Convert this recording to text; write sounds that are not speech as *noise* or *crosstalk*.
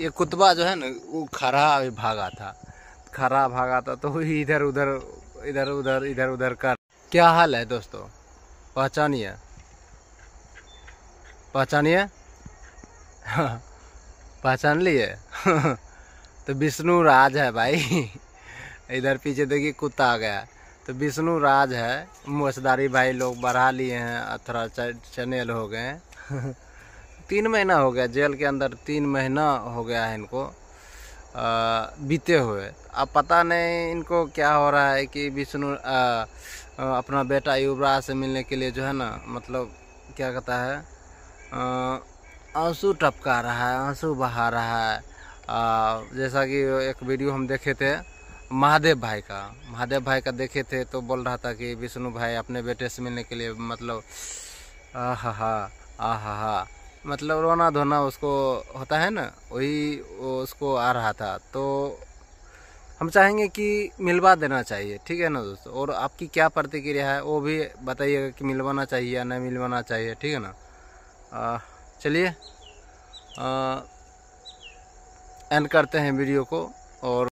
ये कुतबा जो है ना वो खरा भागा था खरा भागा था तो इधर उधर इधर उधर इधर उधर कर क्या हाल है दोस्तों पहचानिए पहचानिए *laughs* पहचान लिए *laughs* तो विष्णु राज है भाई *laughs* इधर पीछे देखिए कुत्ता आ गया तो विष्णु राज है मुसदारी भाई लोग बढ़ा लिए हैं थोड़ा चैनल हो गए तीन महीना हो गया जेल के अंदर तीन महीना हो गया है इनको बीते हुए अब पता नहीं इनको क्या हो रहा है कि विष्णु अपना बेटा युवराज से मिलने के लिए जो है ना मतलब क्या कहता है आंसू टपका रहा है आंसू बहा रहा है आ, जैसा कि एक वीडियो हम देखे थे महादेव भाई का महादेव भाई का देखे थे तो बोल रहा था कि विष्णु भाई अपने बेटे से मिलने के लिए मतलब आ हा हा आ हा हा मतलब रोना धोना उसको होता है ना वही उसको आ रहा था तो हम चाहेंगे कि मिलवा देना चाहिए ठीक है ना दोस्तों और आपकी क्या प्रतिक्रिया है वो भी बताइएगा कि मिलवाना चाहिए या नहीं मिलवाना चाहिए ठीक है ना चलिए एंड करते हैं वीडियो को और